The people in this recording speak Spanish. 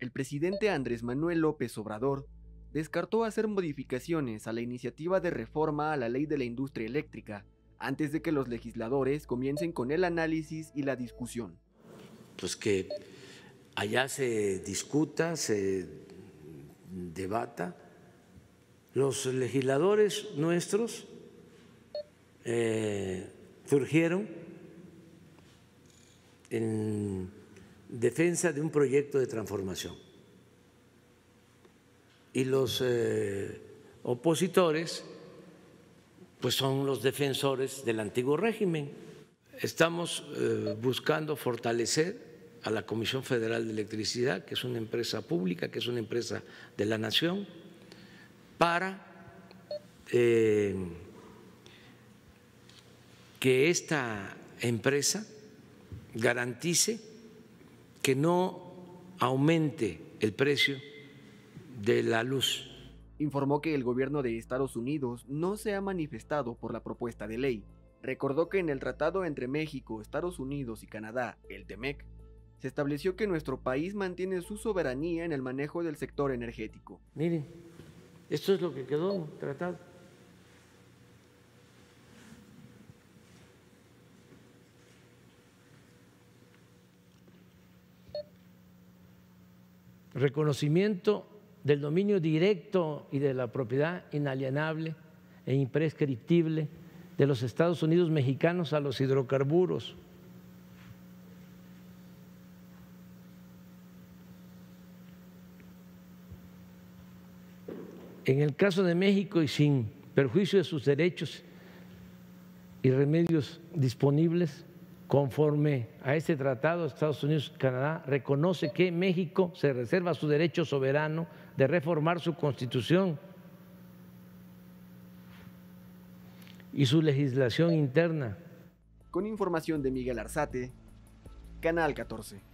el presidente Andrés Manuel López Obrador descartó hacer modificaciones a la iniciativa de reforma a la ley de la industria eléctrica antes de que los legisladores comiencen con el análisis y la discusión. Pues que allá se discuta, se debata. Los legisladores nuestros eh, surgieron en defensa de un proyecto de transformación. Y los eh, opositores, pues son los defensores del antiguo régimen. Estamos eh, buscando fortalecer a la Comisión Federal de Electricidad, que es una empresa pública, que es una empresa de la nación, para eh, que esta empresa garantice que no aumente el precio de la luz. Informó que el gobierno de Estados Unidos no se ha manifestado por la propuesta de ley. Recordó que en el tratado entre México, Estados Unidos y Canadá, el TEMEC, se estableció que nuestro país mantiene su soberanía en el manejo del sector energético. Miren, esto es lo que quedó tratado reconocimiento del dominio directo y de la propiedad inalienable e imprescriptible de los Estados Unidos mexicanos a los hidrocarburos. En el caso de México y sin perjuicio de sus derechos y remedios disponibles, Conforme a este tratado, Estados Unidos y Canadá reconoce que México se reserva su derecho soberano de reformar su constitución y su legislación interna. Con información de Miguel Arzate, Canal 14.